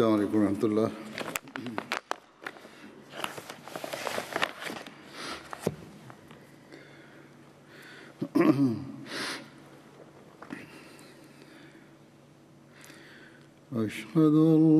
السلام عليكم ورحمة الله أشهد أن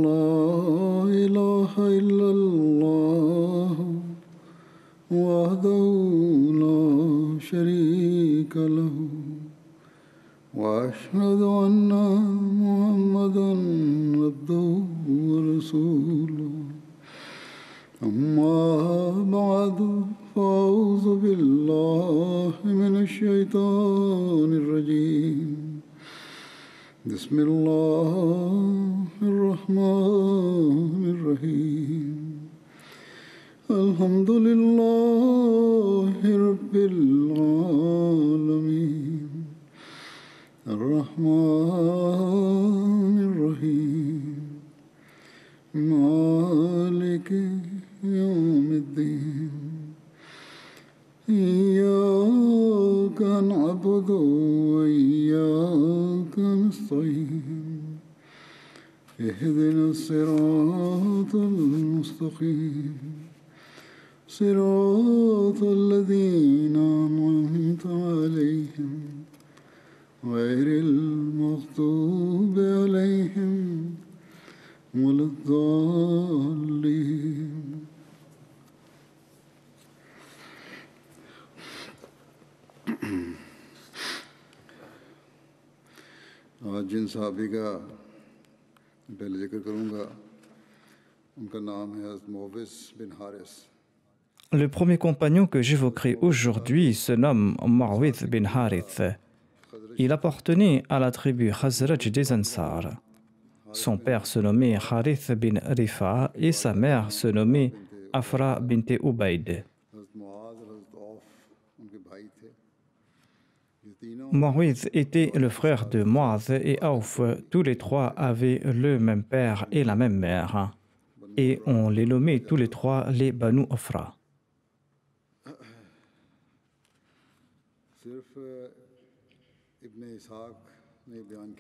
Le premier compagnon que j'évoquerai aujourd'hui se nomme Ma'with bin Harith. Il appartenait à la tribu Khazraj des Ansar. Son père se nommait Harith bin Rifa et sa mère se nommait Afra bint Ubaid. Moïse était le frère de Moaz et Aouf. Tous les trois avaient le même père et la même mère. Et on les nommait tous les trois les Banu Ofra.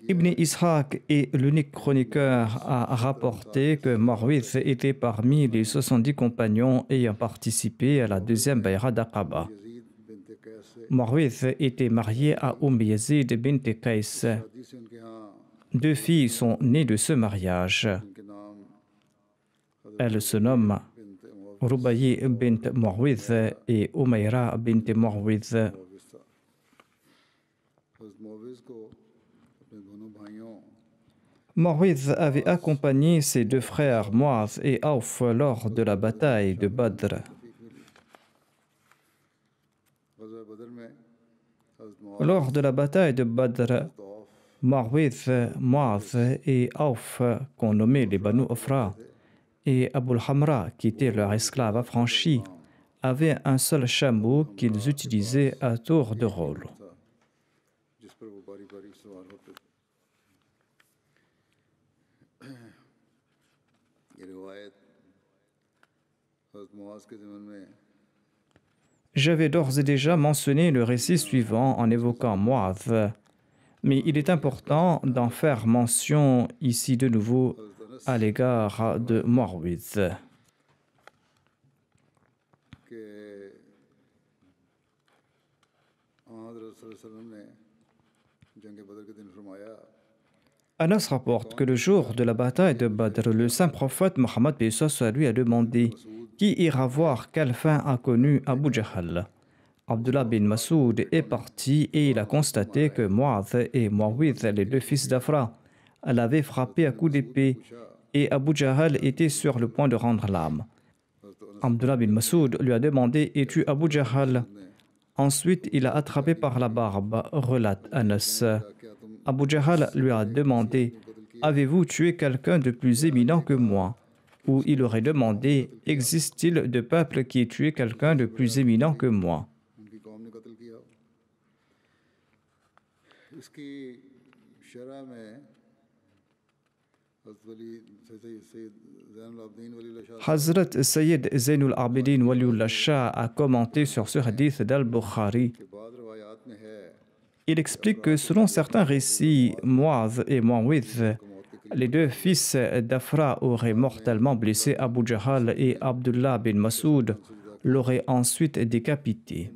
Ibn Ishaq est l'unique chroniqueur à rapporter que Marwith était parmi les 70 compagnons ayant participé à la deuxième Bayra d'Aqaba. Morwiz était marié à Umm bint Deux filles sont nées de ce mariage. Elles se nomment Rubayi bint Morwiz et Umayra bint Morwiz. Morwiz avait accompagné ses deux frères Moaz et Auf lors de la bataille de Badr. Lors de la bataille de Badr, Marwith, Mouaz et Auf, qu'on nommait les Banu Ofra, et Abul Hamra, qui étaient leurs esclaves affranchis, avaient un seul chameau qu'ils utilisaient à tour de rôle. J'avais d'ores et déjà mentionné le récit suivant en évoquant Moav, mais il est important d'en faire mention ici de nouveau à l'égard de Morwitz. Anas rapporte que le jour de la bataille de Badr, le saint prophète Mohammed lui a demandé qui ira voir quelle fin a connu Abu Jahl. Abdullah bin Masoud est parti et il a constaté que Muad et Muawidh, les deux fils d'Afra, l'avaient frappé à coups d'épée et Abu Jahl était sur le point de rendre l'âme. Abdullah bin Masoud lui a demandé Es-tu Abu Jahl Ensuite, il a attrapé par la barbe, relate Anas. Abu Jahl lui a demandé Avez-vous tué quelqu'un de plus éminent que moi où il aurait demandé Existe-t-il de peuple qui ait tué quelqu'un de plus éminent que moi Hazrat Sayyid Zainul Abidin Waliullah a commenté sur ce hadith d'Al-Bukhari. Il explique que selon certains récits, Muaz et Muawidh les deux fils d'Afra auraient mortellement blessé Abu Jahal et Abdullah bin Masoud l'auraient ensuite décapité.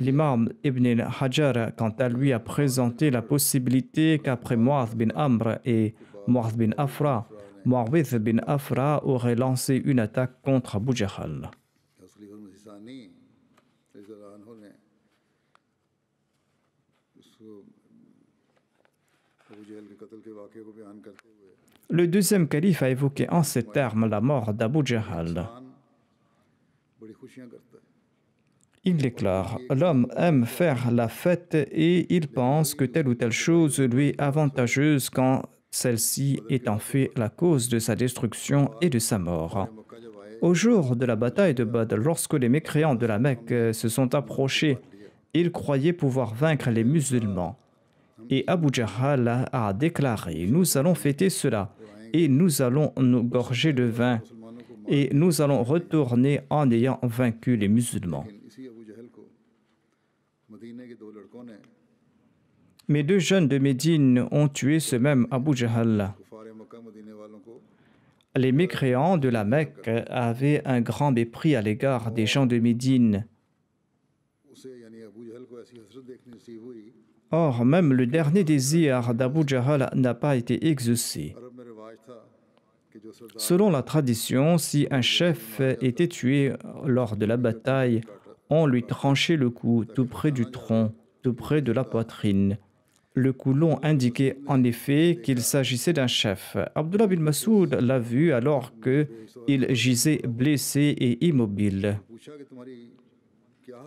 L'imam Ibn Hajar, quant à lui, a présenté la possibilité qu'après Mu'adh bin Amr et Mu'adh bin Afra, Mu'awith bin Afra aurait lancé une attaque contre Abu Jahal. Le deuxième calife a évoqué en ces termes la mort d'Abu Jahal. Il déclare, l'homme aime faire la fête et il pense que telle ou telle chose lui est avantageuse quand celle-ci est en fait la cause de sa destruction et de sa mort. Au jour de la bataille de Bad, lorsque les mécréants de la Mecque se sont approchés, ils croyaient pouvoir vaincre les musulmans. Et Abu Jahal a déclaré, nous allons fêter cela et nous allons nous gorger de vin et nous allons retourner en ayant vaincu les musulmans. Mais deux jeunes de Médine ont tué ce même Abu Jahal. Les mécréants de la Mecque avaient un grand mépris à l'égard des gens de Médine. Or, même le dernier désir d'Abu Jahal n'a pas été exaucé. Selon la tradition, si un chef était tué lors de la bataille, on lui tranchait le cou tout près du tronc, tout près de la poitrine. Le coulon indiquait en effet qu'il s'agissait d'un chef. Abdullah bin Masoud l'a vu alors qu'il gisait blessé et immobile.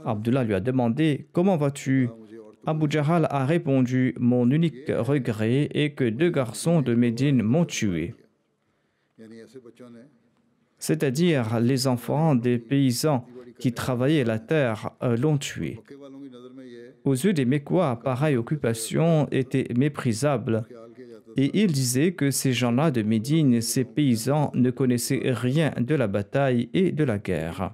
Abdullah lui a demandé Comment vas-tu Abu Jahal a répondu Mon unique regret est que deux garçons de Médine m'ont tué. C'est-à-dire les enfants des paysans qui travaillaient la terre euh, l'ont tué. Aux yeux des Mécois, pareille occupation était méprisable. Et il disait que ces gens-là de Médine, ces paysans, ne connaissaient rien de la bataille et de la guerre.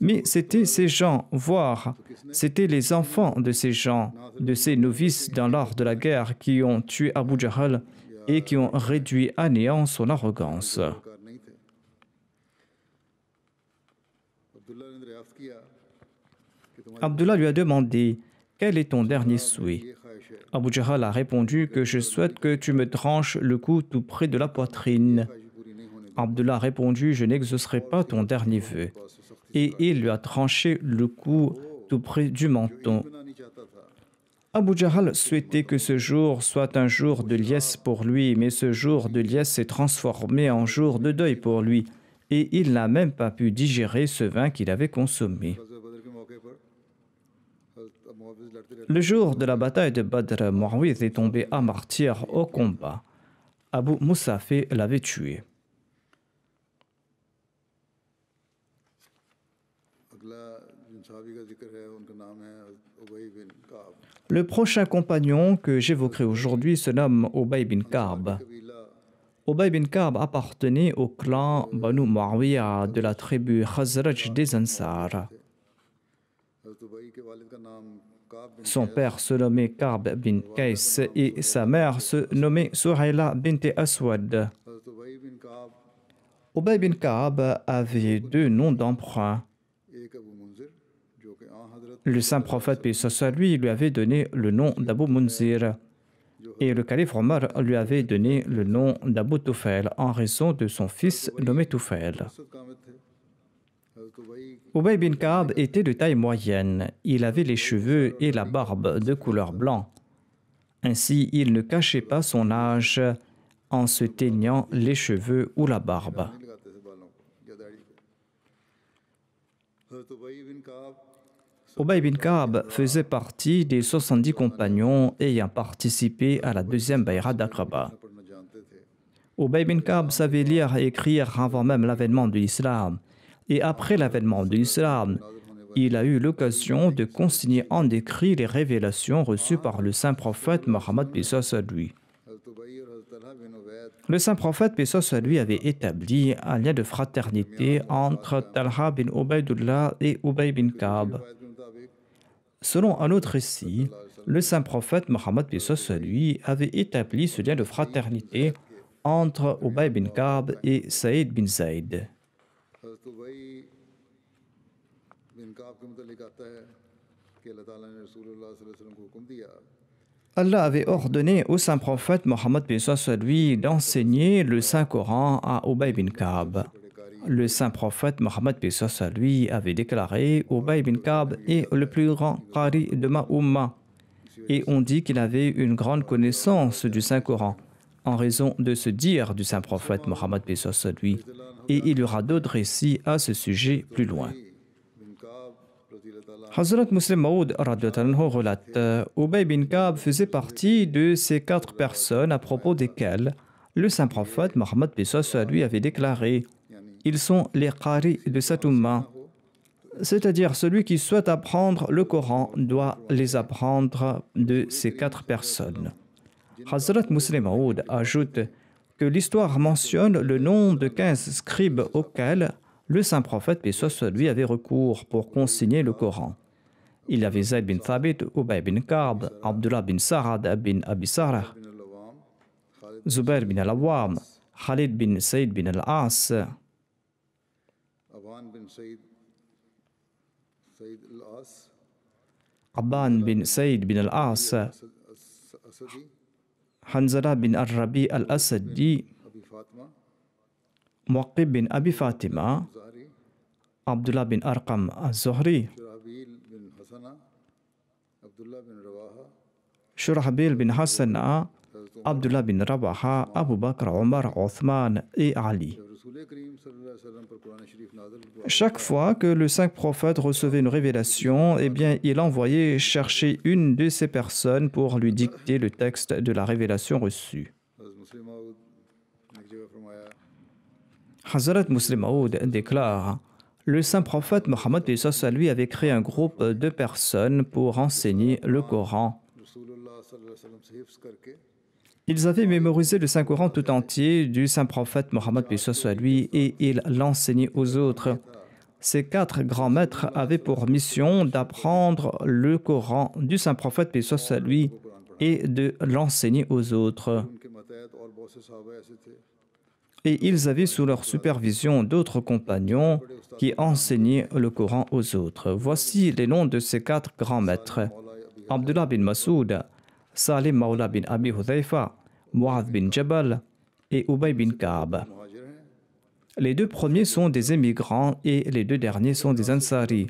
Mais c'était ces gens, voire c'était les enfants de ces gens, de ces novices dans l'art de la guerre qui ont tué Abu Jahl et qui ont réduit à néant son arrogance. Abdullah lui a demandé Quel est ton dernier souhait Abu Jahl a répondu que je souhaite que tu me tranches le cou tout près de la poitrine. Abdullah a répondu Je n'exaucerai pas ton dernier vœu et il lui a tranché le cou tout près du menton. Abu Jahal souhaitait que ce jour soit un jour de liesse pour lui, mais ce jour de liesse s'est transformé en jour de deuil pour lui, et il n'a même pas pu digérer ce vin qu'il avait consommé. Le jour de la bataille de Badr, Muawiyah est tombé à martyr au combat. Abu Moussafe l'avait tué. Le prochain compagnon que j'évoquerai aujourd'hui se nomme Obay bin Karb. Obay bin Karb appartenait au clan Banu Muawiyah de la tribu Khazraj des Ansar. Son père se nommait Karb bin Kais et sa mère se nommait Suraila bint Aswad. Obay bin Karb avait deux noms d'emprunt. Le saint prophète, paix lui, lui avait donné le nom d'Abu Munzir. Et le calife Omar lui avait donné le nom d'Abu Toufel en raison de son fils nommé Tufel. Ubay bin Kaab était de taille moyenne. Il avait les cheveux et la barbe de couleur blanc. Ainsi, il ne cachait pas son âge en se teignant les cheveux ou la barbe. Ubay bin Kaab faisait partie des 70 compagnons ayant participé à la deuxième Bayra d'Aqaba. Ubay bin Kaab savait lire et écrire avant même l'avènement de l'islam. Et après l'avènement de l'islam, il a eu l'occasion de consigner en écrit les révélations reçues par le saint prophète Mohammed à lui. Le saint prophète à lui avait établi un lien de fraternité entre Talha bin Ubaydullah et Ubay bin Kaab. Selon un autre récit, le saint prophète Mohammed lui avait établi ce lien de fraternité entre Ubay bin Kab et Saïd bin Zaid. Allah avait ordonné au saint prophète Mohammed lui d'enseigner le Saint-Coran à Ubay bin Kab. Le saint prophète Mohammed Bissos, lui, avait déclaré Ubay bin Kab est le plus grand Qari de ma Et on dit qu'il avait une grande connaissance du Saint-Coran, en raison de ce dire du saint prophète Mohammed Bissos, lui. Et il y aura d'autres récits à ce sujet plus loin. Hazrat Muslim relate Ubay bin Kab faisait partie de ces quatre personnes à propos desquelles le saint prophète Mohammed Bissos, lui, avait déclaré ils sont les Qari de Satouma. C'est-à-dire celui qui souhaite apprendre le Coran doit les apprendre de ces quatre personnes. Hazrat Muslim ajoute que l'histoire mentionne le nom de 15 scribes auxquels le saint prophète, paix soit lui, avait recours pour consigner le Coran. Il y avait Zayd bin Thabit, Ubay bin Karb, Abdullah bin Sarad bin Abi Sarah, Zubair bin al Khalid bin Saïd bin Al-As, بن سيد سيد الأس قبان بن سيد بن الأس حنزلة بن الربيع الأسدي موقب بن أبي فاطمة عبد الله بن أرقم الزهري شرحبيل بن حسن عبد الله بن رواحة أبو بكر عمر عثمان إي علي Chaque fois que le saint prophète recevait une révélation, eh bien, il envoyait chercher une de ces personnes pour lui dicter le texte de la révélation reçue. Hazrat Muslim déclare Le saint prophète Mohammed lui avait créé un groupe de personnes pour enseigner le Coran. Ils avaient mémorisé le Saint-Coran tout entier du Saint-Prophète Mohammed soit lui et ils l'enseignaient aux autres. Ces quatre grands maîtres avaient pour mission d'apprendre le Coran du Saint-Prophète soit lui et de l'enseigner aux autres. Et ils avaient sous leur supervision d'autres compagnons qui enseignaient le Coran aux autres. Voici les noms de ces quatre grands maîtres. Abdullah bin Masoud, Salim Maula bin Abi Hudhaifa, Mouaz bin Jabal et Ubay bin Kaab. Les deux premiers sont des émigrants et les deux derniers sont des Ansari.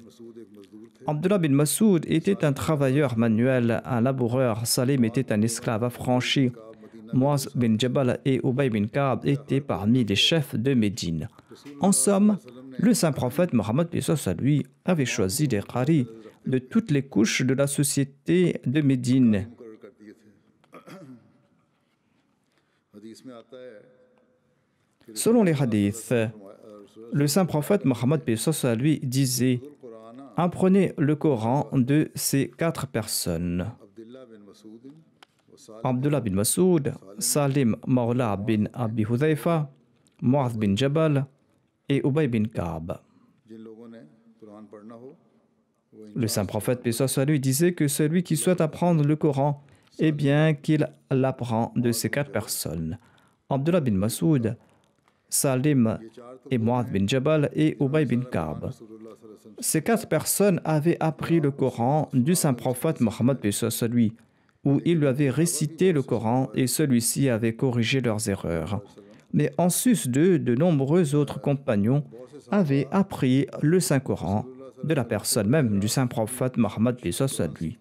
Abdullah bin Massoud était un travailleur manuel, un laboureur. Salim était un esclave affranchi. Mouaz bin Jabal et Ubay bin Kaab étaient parmi les chefs de Médine. En somme, le saint prophète Mohammed lui avait choisi des haris de toutes les couches de la société de Médine Selon les hadiths, le saint prophète Mohammed à lui disait Apprenez le Coran de ces quatre personnes. Abdullah bin Masoud, Salim Maula bin Abi Hudhaifa, Mu'adh bin Jabal et Ubay bin Kaab. Le saint prophète upon lui disait que celui qui souhaite apprendre le Coran et eh bien qu'il l'apprend de ces quatre personnes. Abdullah bin Masoud, Salim et Muad bin Jabal et Ubay bin Ka'b. Ces quatre personnes avaient appris le Coran du saint prophète Mohammed lui, où il lui avait récité le Coran et celui-ci avait corrigé leurs erreurs. Mais en sus d'eux, de nombreux autres compagnons avaient appris le Saint-Coran de la personne même du saint prophète Mohammed lui.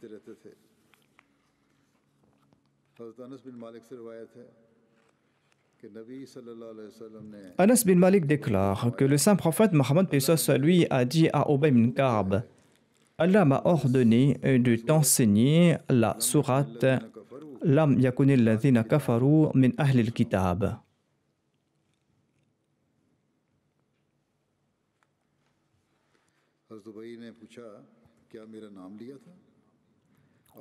Anas bin Malik déclare que le saint prophète Mohammed lui a dit à Ubay bin Karb Allah m'a ordonné de t'enseigner la sourate Lam yakunil ladhina kafaru min ahlil kitab.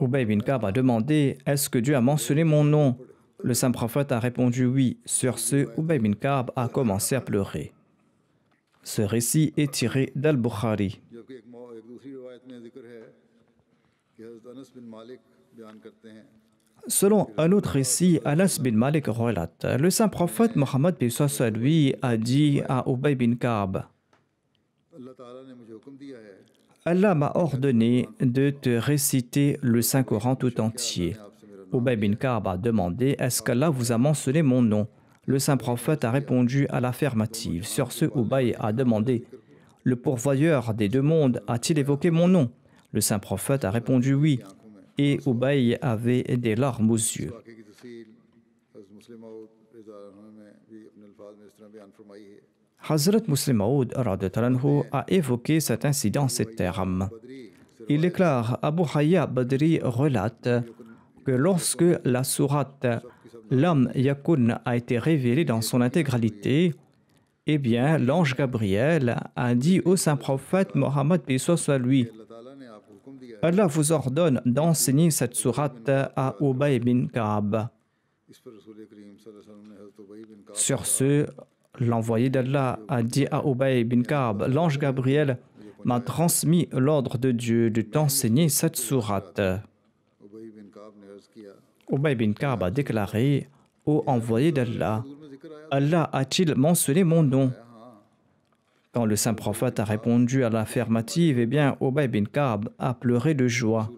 Ubay bin Kab a demandé Est-ce que Dieu a mentionné mon nom Le saint prophète a répondu Oui. Sur ce, Ubay bin Kab a commencé à pleurer. Ce récit est tiré d'Al-Bukhari. Selon un autre récit, Anas bin Malik relate Le saint prophète Mohammed lui a dit à Ubay bin Kab Allah m'a ordonné de te réciter le Saint-Coran tout entier. Ubay bin Kaab a demandé Est-ce qu'Allah vous a mentionné mon nom Le Saint-Prophète a répondu à l'affirmative. Sur ce, Ubay a demandé Le pourvoyeur des deux mondes a-t-il évoqué mon nom Le Saint-Prophète a répondu Oui. Et Ubay avait des larmes aux yeux. Hazrat Muslim Aoud a évoqué cet incident ces termes. Il déclare Abu Hayya Badri relate que lorsque la sourate l'homme Yakun a été révélée dans son intégralité, eh bien, l'ange Gabriel a dit au saint prophète Mohammed soit lui Allah vous ordonne d'enseigner cette sourate à Ubay bin Kaab. Sur ce, L'envoyé d'Allah a dit à Ubay bin Ka'b, l'ange Gabriel m'a transmis l'ordre de Dieu de t'enseigner cette sourate. Ubay bin Ka'b a déclaré Ô envoyé d'Allah, Allah a-t-il mentionné mon nom Quand le saint prophète a répondu à l'affirmative, eh bien, Ubay bin Kaab a pleuré de joie.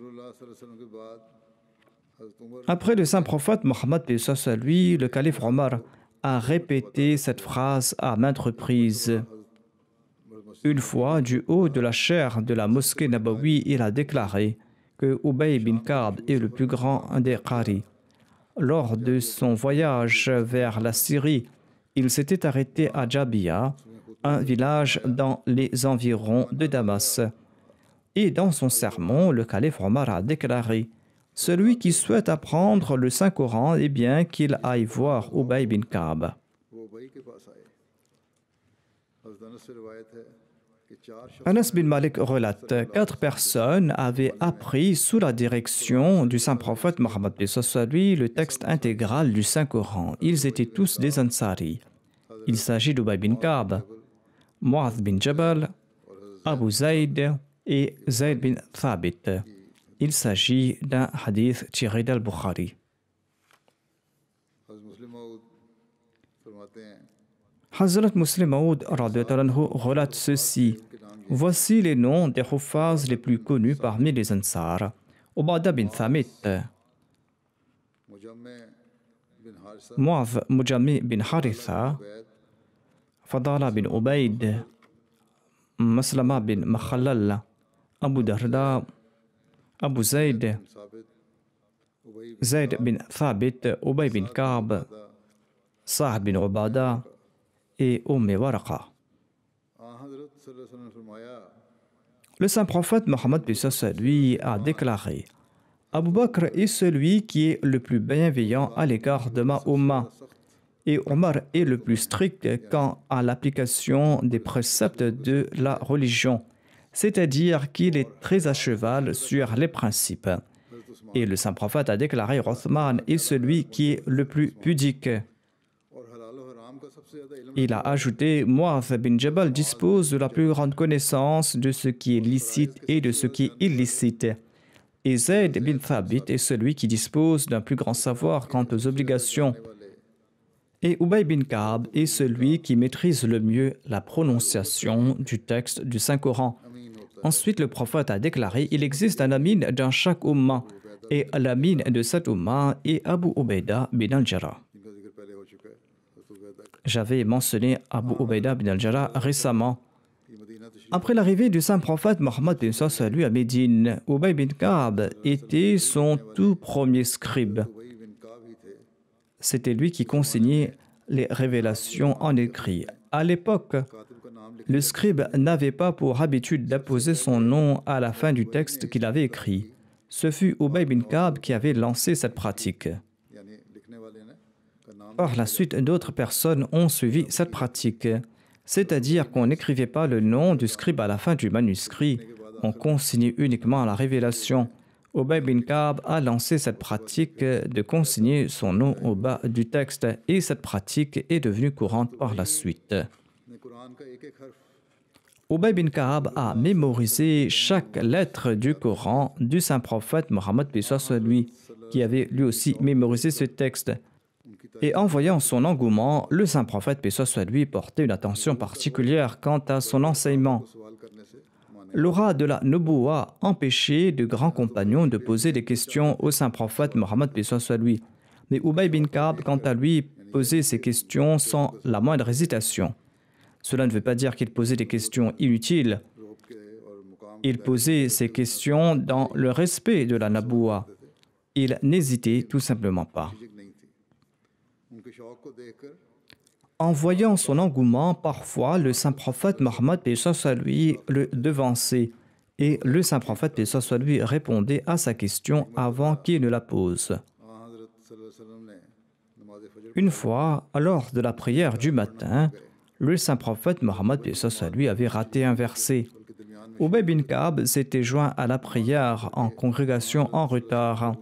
Après le saint prophète Mohammed lui, le calife Omar, a répété cette phrase à maintes reprises. Une fois, du haut de la chaire de la mosquée Nabawi, il a déclaré que Ubay bin Kab est le plus grand des Qari. Lors de son voyage vers la Syrie, il s'était arrêté à Jabia, un village dans les environs de Damas. Et dans son sermon, le calife Omar a déclaré celui qui souhaite apprendre le Saint-Coran, eh bien qu'il aille voir Ubay bin Kaab. Anas bin Malik relate quatre personnes avaient appris sous la direction du saint prophète Mohammed lui le texte intégral du Saint-Coran. Ils étaient tous des Ansari. Il s'agit d'Ubay bin Kaab, Mu'adh bin Jabal, Abu Zayd et Zayd bin Thabit. Il s'agit d'un hadith tiré d'Al-Bukhari. Hazrat Muslim Maud relate ceci. Voici les noms des Huffaz les plus connus parmi les Ansar. Obada bin Thamit, Muav Mujami bin Haritha, Fadala bin Ubaid, Maslama bin Mahalal, Abu Darda, Abu Zayd, Zayd bin Thabit, Ubay bin Ka'b, Sa'd bin Rubada et Umm Le saint prophète Mohammed lui a déclaré Abu Bakr est celui qui est le plus bienveillant à l'égard de Mahoma et Omar est le plus strict quant à l'application des préceptes de la religion c'est-à-dire qu'il est très à cheval sur les principes. Et le saint prophète a déclaré Rothman est celui qui est le plus pudique. Il a ajouté moi, bin Jabal dispose de la plus grande connaissance de ce qui est licite et de ce qui est illicite. Et Zayd bin Thabit est celui qui dispose d'un plus grand savoir quant aux obligations. Et Ubay bin Kaab est celui qui maîtrise le mieux la prononciation du texte du Saint-Coran. Ensuite, le prophète a déclaré Il existe un amine dans chaque umma, et l'amine de cette umma est Abu Ubaida bin al-Jara. J'avais mentionné Abu Ubaida bin al-Jara récemment. Après l'arrivée du saint prophète Mohammed bin à Médine, Ubay bin Ka'b était son tout premier scribe. C'était lui qui consignait les révélations en écrit. À l'époque, le scribe n'avait pas pour habitude d'apposer son nom à la fin du texte qu'il avait écrit. Ce fut Ubay bin Kab qui avait lancé cette pratique. Par la suite, d'autres personnes ont suivi cette pratique, c'est-à-dire qu'on n'écrivait pas le nom du scribe à la fin du manuscrit, on consignait uniquement la révélation. Ubay bin Kab a lancé cette pratique de consigner son nom au bas du texte et cette pratique est devenue courante par la suite. Ubay bin Kaab a mémorisé chaque lettre du Coran du saint prophète Mohammed lui, qui avait lui aussi mémorisé ce texte. Et en voyant son engouement, le saint prophète lui portait une attention particulière quant à son enseignement. L'aura de la Noboua empêchait de grands compagnons de poser des questions au saint prophète Mohammed lui. Mais Ubay bin Kaab, quant à lui, posait ses questions sans la moindre hésitation. Cela ne veut pas dire qu'il posait des questions inutiles. Il posait ses questions dans le respect de la Naboua. Il n'hésitait tout simplement pas. En voyant son engouement, parfois le saint prophète Mohammed à lui le devançait et le saint prophète à lui répondait à sa question avant qu'il ne la pose. Une fois, lors de la prière du matin, le saint prophète Mohammed lui avait raté un verset. Ubay bin Kaab s'était joint à la prière en congrégation en retard.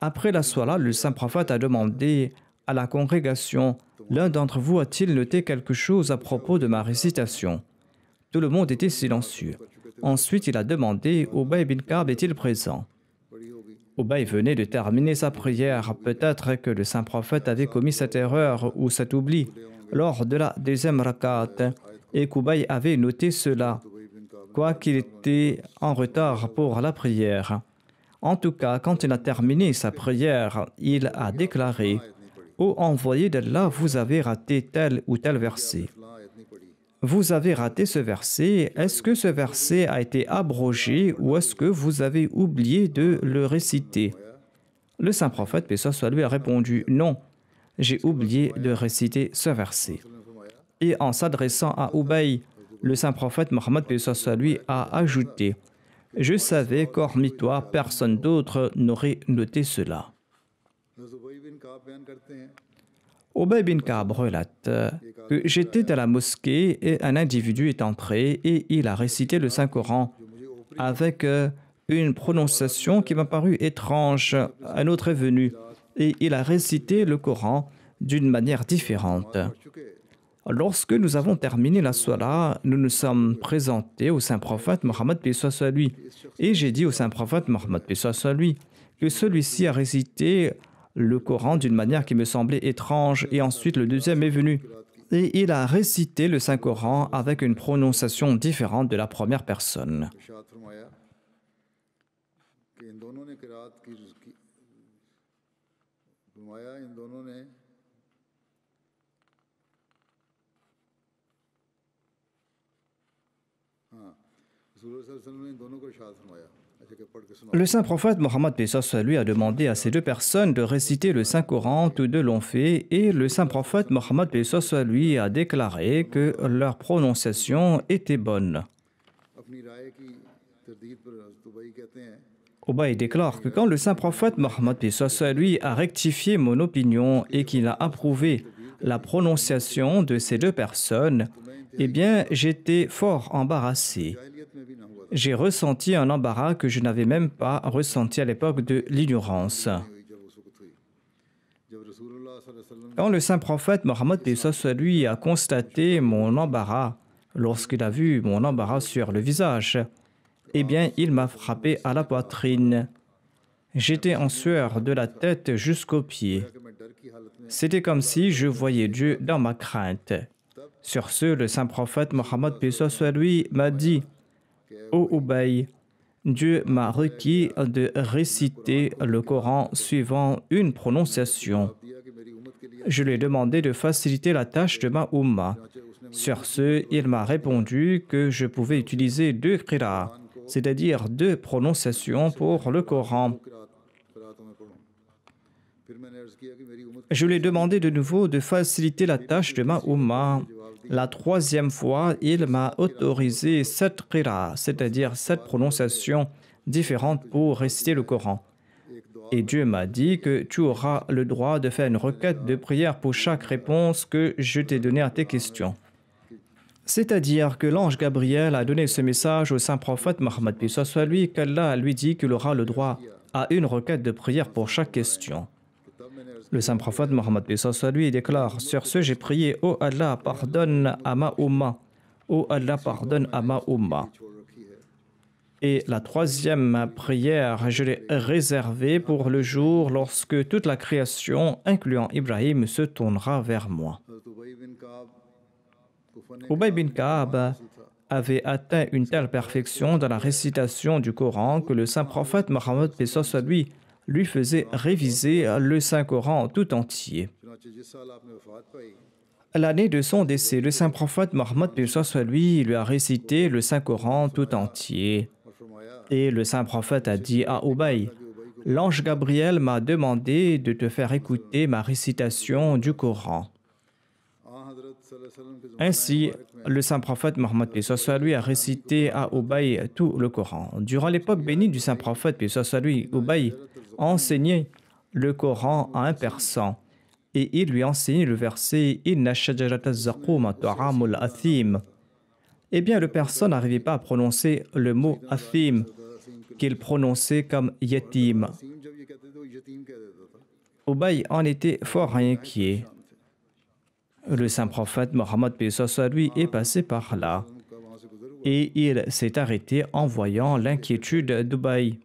Après la soirée, le saint prophète a demandé à la congrégation L'un d'entre vous a-t-il noté quelque chose à propos de ma récitation Tout le monde était silencieux. Ensuite, il a demandé Ubay bin Kaab est-il présent Ubay venait de terminer sa prière. Peut-être que le saint prophète avait commis cette erreur ou cet oubli lors de la deuxième rakat. Et Kubay avait noté cela, quoiqu'il était en retard pour la prière. En tout cas, quand il a terminé sa prière, il a déclaré Ô envoyé de d'Allah, vous avez raté tel ou tel verset. Vous avez raté ce verset. Est-ce que ce verset a été abrogé ou est-ce que vous avez oublié de le réciter Le saint prophète, paix lui, a répondu Non j'ai oublié de réciter ce verset. Et en s'adressant à Ubay, le saint prophète Mohammed lui a ajouté Je savais qu'hormis toi, personne d'autre n'aurait noté cela. Ubay bin Kaab relate que j'étais à la mosquée et un individu est entré et il a récité le Saint-Coran avec une prononciation qui m'a paru étrange. Un autre est venu et il a récité le Coran d'une manière différente. Lorsque nous avons terminé la soirée, nous nous sommes présentés au Saint-Prophète Mohammed soit lui. Et j'ai dit au Saint-Prophète Mohammed soit lui que celui-ci a récité le Coran d'une manière qui me semblait étrange et ensuite le deuxième est venu. Et il a récité le Saint-Coran avec une prononciation différente de la première personne. Ah, le saint prophète Mohammed lui a demandé à ces deux personnes de réciter le Saint-Coran, tous deux l'ont fait, et le saint prophète Mohammed lui a déclaré que leur prononciation était bonne. Obaï déclare que quand le saint prophète Mohammed lui a rectifié mon opinion et qu'il a approuvé la prononciation de ces deux personnes, eh bien, j'étais fort embarrassé. J'ai ressenti un embarras que je n'avais même pas ressenti à l'époque de l'ignorance. Quand le saint prophète Mohammed lui a constaté mon embarras, lorsqu'il a vu mon embarras sur le visage, eh bien, il m'a frappé à la poitrine. J'étais en sueur de la tête jusqu'aux pieds. C'était comme si je voyais Dieu dans ma crainte. Sur ce, le saint prophète Mohammed soit lui m'a dit Ô oh, Dieu m'a requis de réciter le Coran suivant une prononciation. Je lui ai demandé de faciliter la tâche de ma Ummah. Sur ce, il m'a répondu que je pouvais utiliser deux c'est-à-dire deux prononciations pour le Coran. Je lui ai demandé de nouveau de faciliter la tâche de ma La troisième fois, il m'a autorisé sept qira, c'est-à-dire sept prononciations différentes pour réciter le Coran. Et Dieu m'a dit que tu auras le droit de faire une requête de prière pour chaque réponse que je t'ai donnée à tes questions. C'est-à-dire que l'ange Gabriel a donné ce message au saint prophète Mohammed soit, lui qu'Allah lui dit qu'il aura le droit à une requête de prière pour chaque question. Le saint prophète Mohammed soit, lui déclare Sur ce, j'ai prié, ô Allah, pardonne à ma Ô Allah, pardonne à ma oumma. Et la troisième prière, je l'ai réservée pour le jour lorsque toute la création, incluant Ibrahim, se tournera vers moi. Ubay bin Kaab avait atteint une telle perfection dans la récitation du Coran que le saint prophète Mohammed soit lui lui faisait réviser le Saint-Coran tout entier. L'année de son décès, le saint prophète Mohammed soit lui lui a récité le Saint-Coran tout entier. Et le saint prophète a dit à Oubay :« L'ange Gabriel m'a demandé de te faire écouter ma récitation du Coran. Ainsi, le saint prophète Mohammed lui a récité à Ubay tout le Coran. Durant l'époque bénie du saint prophète soit lui, Ubay enseignait le Coran à un persan et il lui enseignait le verset Inna ta'amul athim. Eh bien, le persan n'arrivait pas à prononcer le mot athim qu'il prononçait comme yatim. Ubay en était fort inquiet. Le saint prophète Mohammed lui est passé par là et il s'est arrêté en voyant l'inquiétude d'Ubaï.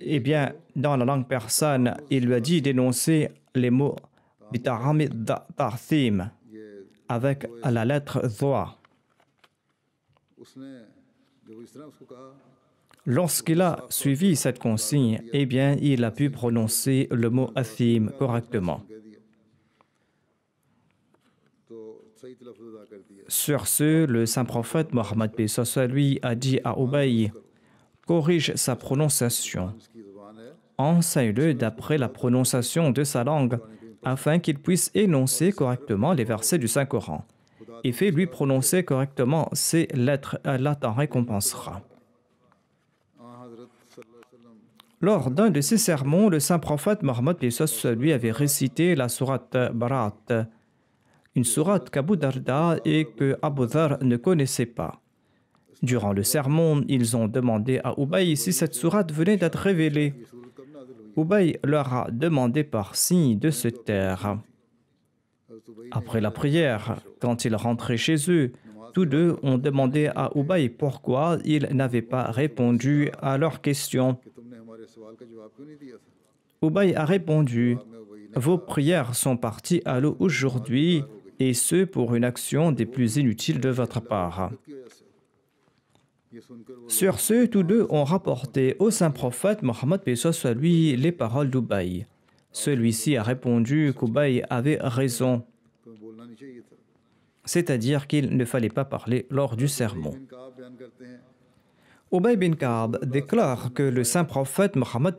Eh bien, dans la langue persane, il lui a dit d'énoncer les mots tarthim avec la lettre Zwa ». Lorsqu'il a suivi cette consigne, eh bien, il a pu prononcer le mot athim correctement. Sur ce, le saint prophète Mohammed lui a dit à Ubayy Corrige sa prononciation. Enseigne-le d'après la prononciation de sa langue, afin qu'il puisse énoncer correctement les versets du Saint-Coran. Et fais-lui prononcer correctement ces lettres, Allah t'en récompensera. Lors d'un de ces sermons, le saint prophète Mohammed lui avait récité la sourate Barat, une sourate qu'Abu Darda et que Abu Dhar ne connaissaient pas. Durant le sermon, ils ont demandé à Ubay si cette sourate venait d'être révélée. Ubay leur a demandé par signe de se taire. Après la prière, quand ils rentraient chez eux, tous deux ont demandé à Ubay pourquoi il n'avait pas répondu à leurs questions. Ubay a répondu Vos prières sont parties à l'eau aujourd'hui, et ce pour une action des plus inutiles de votre part. Sur ce, tous deux ont rapporté au saint prophète Mohammed soit lui les paroles d'Ubay. Celui-ci a répondu qu'Ubay avait raison, c'est-à-dire qu'il ne fallait pas parler lors du sermon. Ubay bin Kaab déclare que le saint prophète Mohammed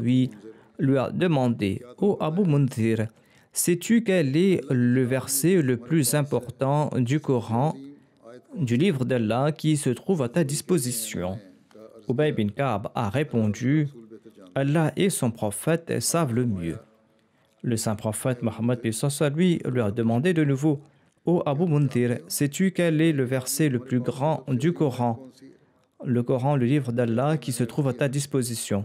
lui, lui a demandé Ô Abu Mundir, sais-tu quel est le verset le plus important du Coran, du livre d'Allah qui se trouve à ta disposition Ubay bin Kaab a répondu Allah et son prophète savent le mieux. Le saint prophète Mohammed lui, lui a demandé de nouveau Ô Abu Mundir, sais-tu quel est le verset le plus grand du Coran le Coran, le livre d'Allah qui se trouve à ta disposition.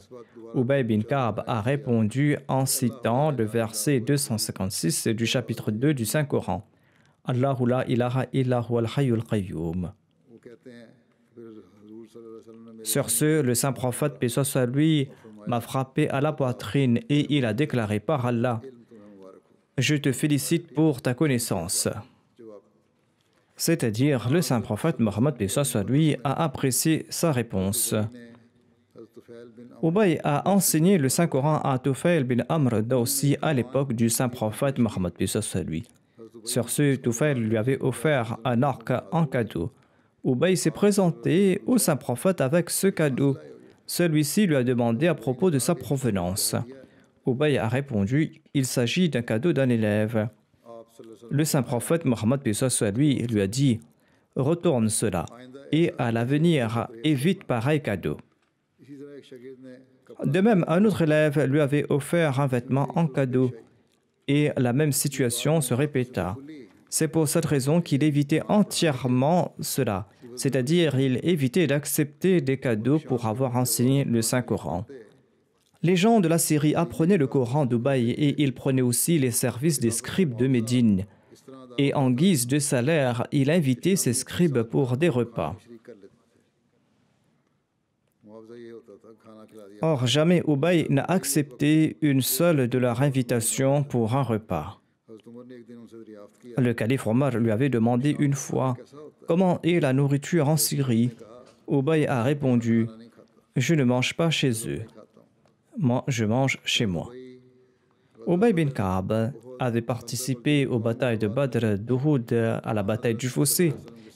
Ubay bin Ka'ab a répondu en citant le verset 256 du chapitre 2 du Saint-Coran. Sur ce, le saint prophète, paix soit lui, m'a frappé à la poitrine et il a déclaré par Allah Je te félicite pour ta connaissance c'est-à-dire le saint prophète Mohammed soit lui, a apprécié sa réponse. Ubay a enseigné le Saint-Coran à Tufail bin Amr Daoussi à l'époque du saint prophète Mohammed soit lui. Sur ce, Tufail lui avait offert un arc en cadeau. Ubay s'est présenté au saint prophète avec ce cadeau. Celui-ci lui a demandé à propos de sa provenance. Ubay a répondu Il s'agit d'un cadeau d'un élève. Le saint prophète Mohammed lui lui a dit Retourne cela et à l'avenir évite pareil cadeau. De même, un autre élève lui avait offert un vêtement en cadeau et la même situation se répéta. C'est pour cette raison qu'il évitait entièrement cela, c'est-à-dire il évitait d'accepter des cadeaux pour avoir enseigné le Saint-Coran. Les gens de la Syrie apprenaient le Coran d'Ubaï et ils prenaient aussi les services des scribes de Médine. Et en guise de salaire, il invitait ses scribes pour des repas. Or, jamais Ubay n'a accepté une seule de leurs invitations pour un repas. Le calife Omar lui avait demandé une fois Comment est la nourriture en Syrie Ubay a répondu Je ne mange pas chez eux moi, je mange chez moi. Ubay bin Kaab avait participé aux batailles de Badr, d'Uhud, à la bataille du Fossé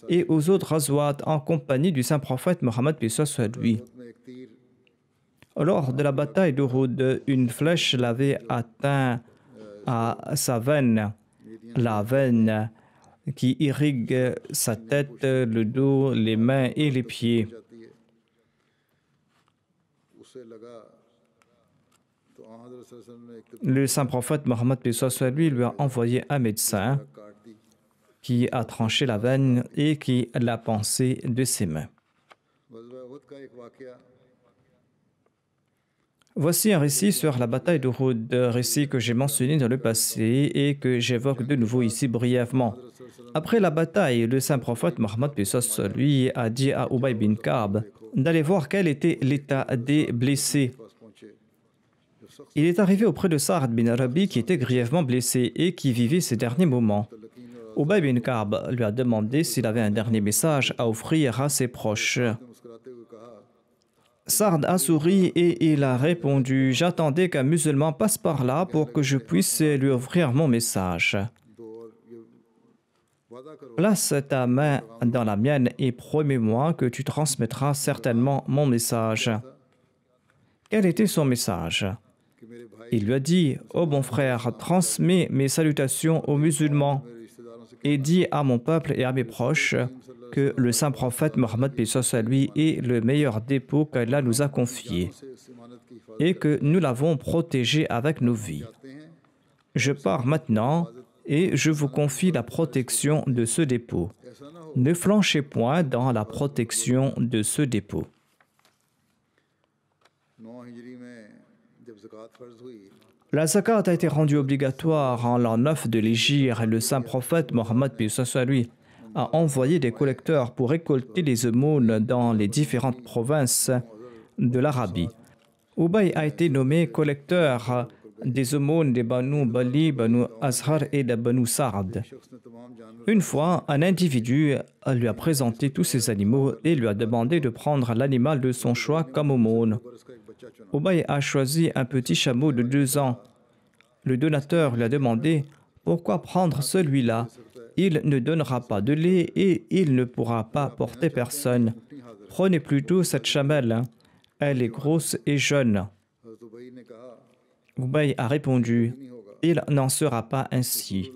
et aux autres Azwat en compagnie du saint prophète Mohammed soit lui. Lors de la bataille d'Uhud, une flèche l'avait atteint à sa veine, la veine qui irrigue sa tête, le dos, les mains et les pieds le saint prophète Mohammed lui lui a envoyé un médecin qui a tranché la veine et qui l'a pansé de ses mains. Voici un récit sur la bataille de un récit que j'ai mentionné dans le passé et que j'évoque de nouveau ici brièvement. Après la bataille, le saint prophète Mohammed lui a dit à Ubay bin Ka'b d'aller voir quel était l'état des blessés il est arrivé auprès de Saad bin Arabi qui était grièvement blessé et qui vivait ses derniers moments. Ubay bin Ka'b lui a demandé s'il avait un dernier message à offrir à ses proches. Sard a souri et il a répondu J'attendais qu'un musulman passe par là pour que je puisse lui offrir mon message. Place ta main dans la mienne et promets-moi que tu transmettras certainement mon message. Quel était son message il lui a dit, Ô oh, mon bon frère, transmets mes salutations aux musulmans et dis à mon peuple et à mes proches que le saint prophète Mohammed à lui est le meilleur dépôt qu'Allah nous a confié et que nous l'avons protégé avec nos vies. Je pars maintenant et je vous confie la protection de ce dépôt. Ne flanchez point dans la protection de ce dépôt. La zakat a été rendue obligatoire en l'an 9 de l'Égypte et le saint prophète Mohammed lui a envoyé des collecteurs pour récolter les aumônes dans les différentes provinces de l'Arabie. Ubay a été nommé collecteur des aumônes des Banu Bali, Banu Azhar et des Banu Sard. Une fois, un individu lui a présenté tous ses animaux et lui a demandé de prendre l'animal de son choix comme aumône. Ubaï a choisi un petit chameau de deux ans. Le donateur lui a demandé Pourquoi prendre celui-là Il ne donnera pas de lait et il ne pourra pas porter personne. Prenez plutôt cette chamelle. Hein. Elle est grosse et jeune. Ubay a répondu Il n'en sera pas ainsi.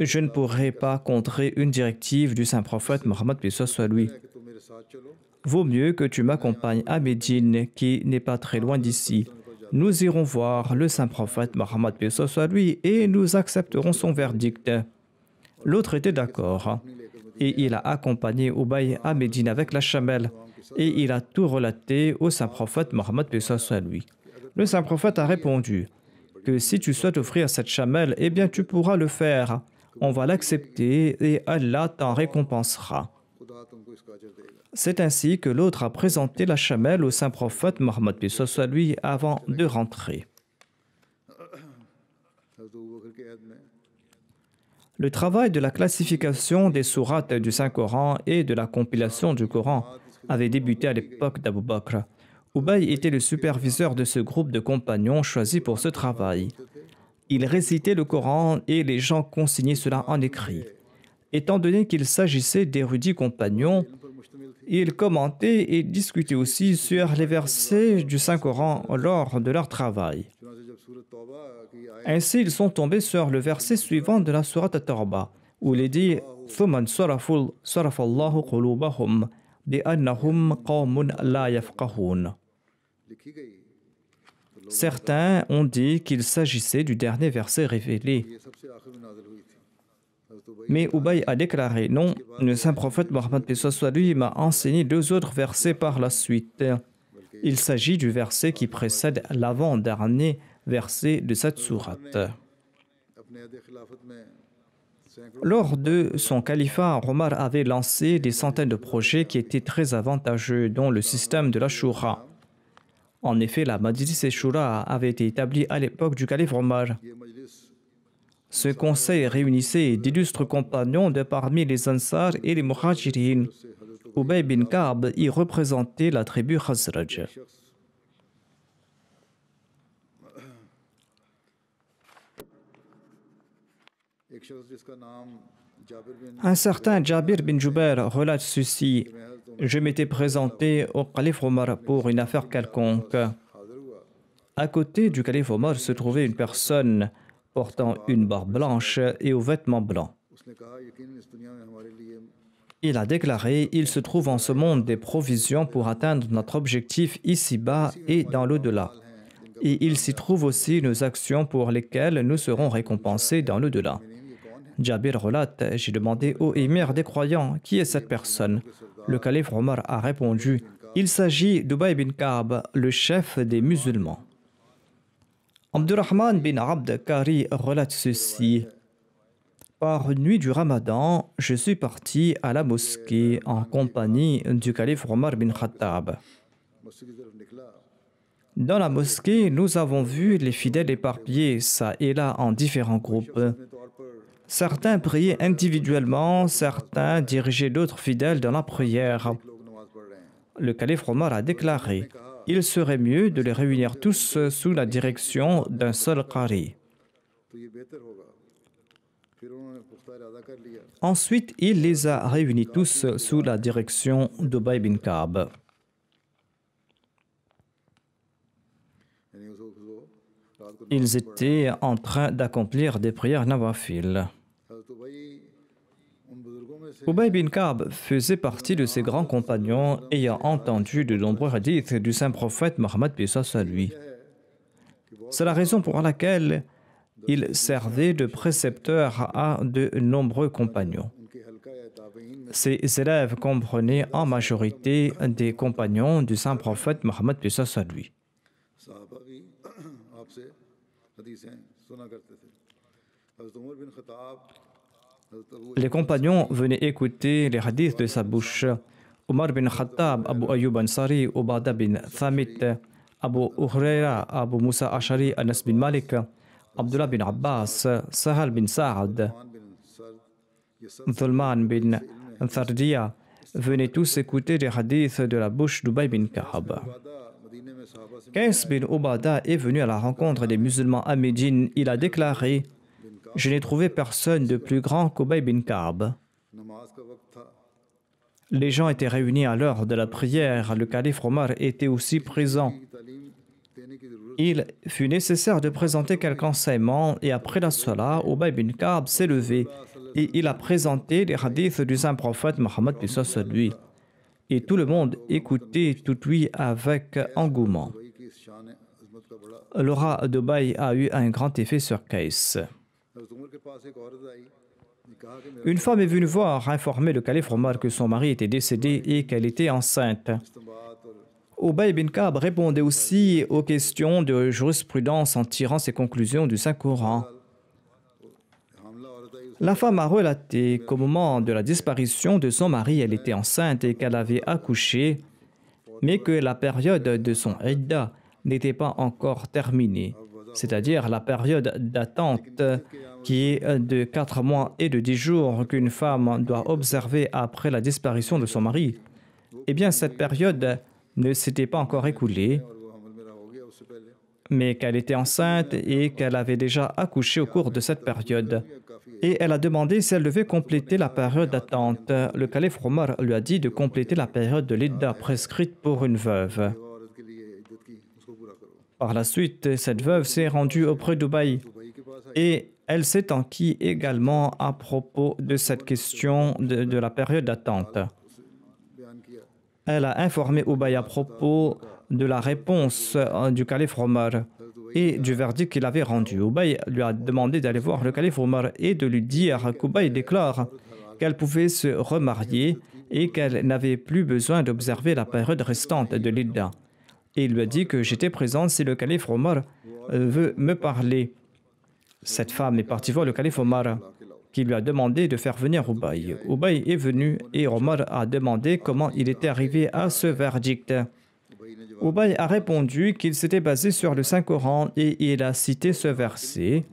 Je ne pourrai pas contrer une directive du saint prophète Mohammed lui vaut mieux que tu m'accompagnes à Médine, qui n'est pas très loin d'ici. Nous irons voir le saint prophète Mohammed à lui et nous accepterons son verdict. L'autre était d'accord et il a accompagné Ubay à Médine avec la chamelle et il a tout relaté au saint prophète Mohammed à lui. Le saint prophète a répondu que si tu souhaites offrir cette chamelle, eh bien tu pourras le faire. On va l'accepter et Allah t'en récompensera. C'est ainsi que l'autre a présenté la chamelle au saint prophète Mohammed soit lui avant de rentrer. Le travail de la classification des sourates du Saint-Coran et de la compilation du Coran avait débuté à l'époque d'Abou Bakr. Ubay était le superviseur de ce groupe de compagnons choisis pour ce travail. Il récitait le Coran et les gens consignaient cela en écrit. Étant donné qu'il s'agissait d'érudits compagnons, ils commentaient et discutaient aussi sur les versets du Saint-Coran lors de leur travail. Ainsi, ils sont tombés sur le verset suivant de la Sourate at où il est dit Certains ont dit qu'il s'agissait du dernier verset révélé. Mais Ubay a déclaré Non, le saint prophète Mohammed soit lui m'a enseigné deux autres versets par la suite. Il s'agit du verset qui précède l'avant-dernier verset de cette sourate. Lors de son califat, Omar avait lancé des centaines de projets qui étaient très avantageux, dont le système de la Shura. En effet, la Majlis Shura avait été établie à l'époque du calife Omar. Ce conseil réunissait d'illustres compagnons de parmi les Ansar et les Muhajirin. Ubay bin Ka'b y représentait la tribu Khazraj. Un certain Jabir bin Jubair relate ceci. Je m'étais présenté au calife Omar pour une affaire quelconque. À côté du calife Omar se trouvait une personne portant une barbe blanche et aux vêtements blancs. Il a déclaré, il se trouve en ce monde des provisions pour atteindre notre objectif ici-bas et dans l'au-delà. Et il s'y trouve aussi nos actions pour lesquelles nous serons récompensés dans l'au-delà. Jabir relate, j'ai demandé au émir des croyants, qui est cette personne Le calife Omar a répondu, il s'agit d'Ubay bin Kaab, le chef des musulmans. Abdurrahman bin Abd Kari relate ceci. Par nuit du ramadan, je suis parti à la mosquée en compagnie du calife Omar bin Khattab. Dans la mosquée, nous avons vu les fidèles éparpillés ça et là en différents groupes. Certains priaient individuellement, certains dirigeaient d'autres fidèles dans la prière. Le calife Omar a déclaré il serait mieux de les réunir tous sous la direction d'un seul qari. Ensuite, il les a réunis tous sous la direction de bin Kab. Ils étaient en train d'accomplir des prières nawafil. Ubay bin Kab faisait partie de ses grands compagnons ayant entendu de nombreux hadiths du saint prophète Mohammed à lui. C'est la raison pour laquelle il servait de précepteur à de nombreux compagnons. Ses élèves comprenaient en majorité des compagnons du saint prophète Mohammed à lui. Hein, les compagnons venaient écouter les hadiths de sa bouche. Omar bin Khattab, Abu Ayyub Ansari, Obada bin Thamit, Abu Uhreira, Abu Musa Ashari, Anas bin Malik, Abdullah bin Abbas, Sahal bin Saad, Zulman bin Thardiya venaient tous écouter les hadiths de la bouche d'Ubay bin Kahab. Qais bin Obada est venu à la rencontre des musulmans à Medine. Il a déclaré je n'ai trouvé personne de plus grand qu'Obay bin Ka'b. Les gens étaient réunis à l'heure de la prière. Le calife Omar était aussi présent. Il fut nécessaire de présenter quelques enseignements et après la salat, Ubay bin Ka'b s'est levé et il a présenté les hadiths du saint prophète Mohammed lui. Et tout le monde écoutait tout lui avec engouement. L'aura bay a eu un grand effet sur Kais. Une femme est venue voir, informer le calife Omar que son mari était décédé et qu'elle était enceinte. Ubay bin Kab répondait aussi aux questions de jurisprudence en tirant ses conclusions du Saint-Coran. La femme a relaté qu'au moment de la disparition de son mari, elle était enceinte et qu'elle avait accouché, mais que la période de son Idda n'était pas encore terminée c'est-à-dire la période d'attente qui est de quatre mois et de 10 jours qu'une femme doit observer après la disparition de son mari, eh bien cette période ne s'était pas encore écoulée, mais qu'elle était enceinte et qu'elle avait déjà accouché au cours de cette période. Et elle a demandé si elle devait compléter la période d'attente. Le calife Omar lui a dit de compléter la période de l'Idda prescrite pour une veuve. Par la suite, cette veuve s'est rendue auprès Dubaï et elle s'est enquise également à propos de cette question de, la période d'attente. Elle a informé Ubaï à propos de la réponse euh, du calife Omar et du verdict qu'il avait rendu. Ubaï lui a demandé d'aller voir le calife Omar et de lui dire qu'Ubaï déclare qu'elle pouvait se remarier et qu'elle n'avait plus besoin d'observer la période restante de l'Idda. Et il lui a dit que j'étais présent si le calife Omar euh, veut me parler. Cette femme est partie voir le calife Omar qui lui a demandé de faire venir Oubay. Oubay est venu et Omar a demandé comment il était arrivé à ce verdict. Oubay a répondu qu'il s'était basé sur le Saint-Coran et il a cité ce verset.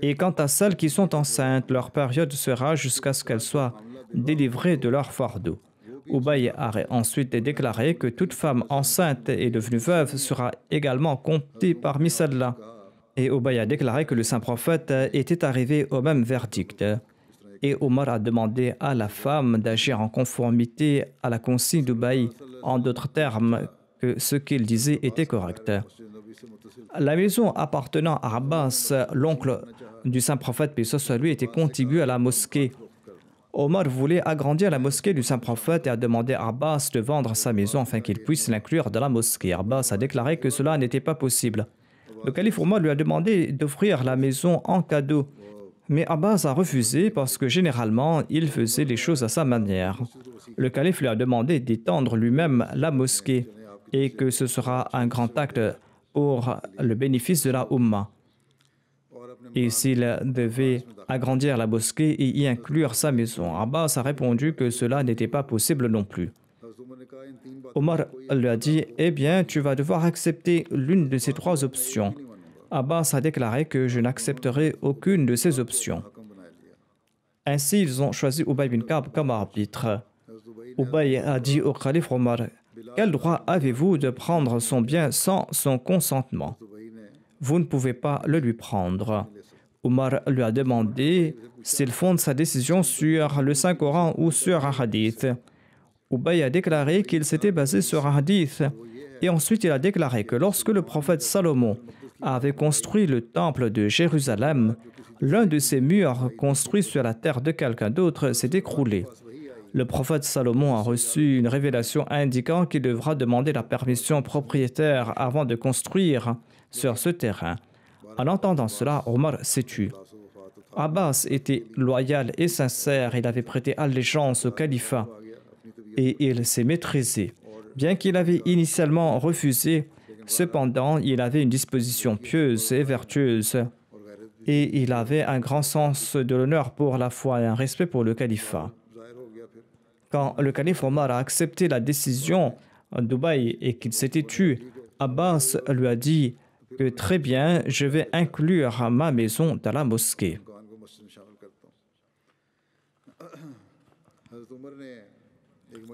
Et quant à celles qui sont enceintes, leur période sera jusqu'à ce qu'elles soient délivrées de leur fardeau. Ubay a ensuite déclaré que toute femme enceinte et devenue veuve sera également comptée parmi celles-là. Et Ubay a déclaré que le saint prophète était arrivé au même verdict. Et Omar a demandé à la femme d'agir en conformité à la consigne d'Ubay, en d'autres termes, que ce qu'il disait était correct. La maison appartenant à Abbas, l'oncle du saint prophète, puis soit lui, était contiguë à la mosquée. Omar voulait agrandir la mosquée du saint prophète et a demandé à Abbas de vendre sa maison afin qu'il puisse l'inclure dans la mosquée. Abbas a déclaré que cela n'était pas possible. Le calife Omar lui a demandé d'offrir la maison en cadeau, mais Abbas a refusé parce que généralement il faisait les choses à sa manière. Le calife lui a demandé d'étendre lui-même la mosquée et que ce sera un grand acte pour le bénéfice de la Ummah. Et s'il devait agrandir la mosquée et y inclure sa maison, Abbas a répondu que cela n'était pas possible non plus. Omar lui a dit Eh bien, tu vas devoir accepter l'une de ces trois options. Abbas a déclaré que je n'accepterai aucune de ces options. Ainsi, ils ont choisi Ubay bin Kab comme arbitre. Ubay a dit au calife Omar quel droit avez-vous de prendre son bien sans son consentement Vous ne pouvez pas le lui prendre. Omar lui a demandé s'il fonde sa décision sur le Saint-Coran ou sur un hadith. Ubay a déclaré qu'il s'était basé sur un hadith. Et ensuite, il a déclaré que lorsque le prophète Salomon avait construit le temple de Jérusalem, l'un de ses murs construits sur la terre de quelqu'un d'autre s'est écroulé le prophète Salomon a reçu une révélation indiquant qu'il devra demander la permission propriétaire avant de construire sur ce terrain. En entendant cela, Omar s'est tué. Abbas était loyal et sincère, il avait prêté allégeance au califat et il s'est maîtrisé. Bien qu'il avait initialement refusé, cependant il avait une disposition pieuse et vertueuse et il avait un grand sens de l'honneur pour la foi et un respect pour le califat. Quand le calife Omar a accepté la décision en Dubaï et qu'il s'était tué, Abbas lui a dit que très bien, je vais inclure ma maison dans la mosquée.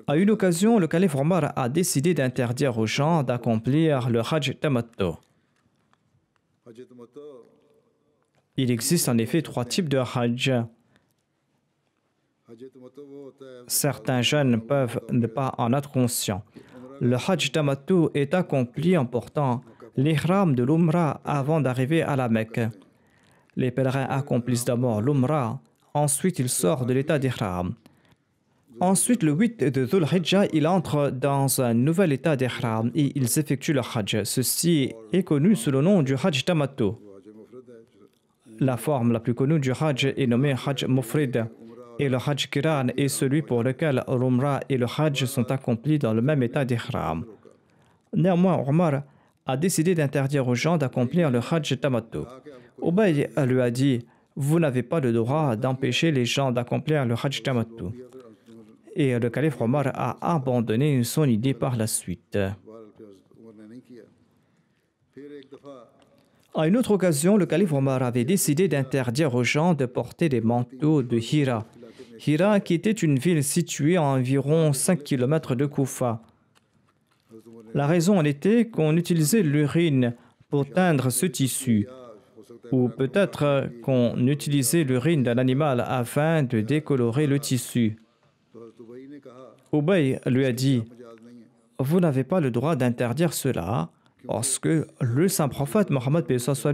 À une occasion, le calife Omar a décidé d'interdire aux gens d'accomplir le Hajj Tamato. Il existe en effet trois types de Hajj. Certains jeunes peuvent ne pas en être conscients. Le Hajj Tamattu est accompli en portant l'ihram de l'Umrah avant d'arriver à la Mecque. Les pèlerins accomplissent d'abord l'Umrah, ensuite ils sortent de l'état d'ihram. Ensuite, le 8 de Dhul Hijjah, ils entrent dans un nouvel état d'ihram et ils effectuent le Hajj. Ceci est connu sous le nom du Hajj Tamattu. La forme la plus connue du Hajj est nommée Hajj Mufrid et le Hajj Kiran est celui pour lequel l'Umrah et le Hajj sont accomplis dans le même état d'Ihram. Néanmoins, Omar a décidé d'interdire aux gens d'accomplir le Hajj Tamattu. Obey lui a dit Vous n'avez pas le droit d'empêcher les gens d'accomplir le Hajj Tamattu. Et le calife Omar a abandonné son idée par la suite. À une autre occasion, le calife Omar avait décidé d'interdire aux gens de porter des manteaux de Hira Hira, qui était une ville située à environ 5 km de Koufa. La raison en était qu'on utilisait l'urine pour teindre ce tissu, ou peut-être qu'on utilisait l'urine d'un animal afin de décolorer le tissu. Ubay lui a dit Vous n'avez pas le droit d'interdire cela, parce que le saint prophète Mohammed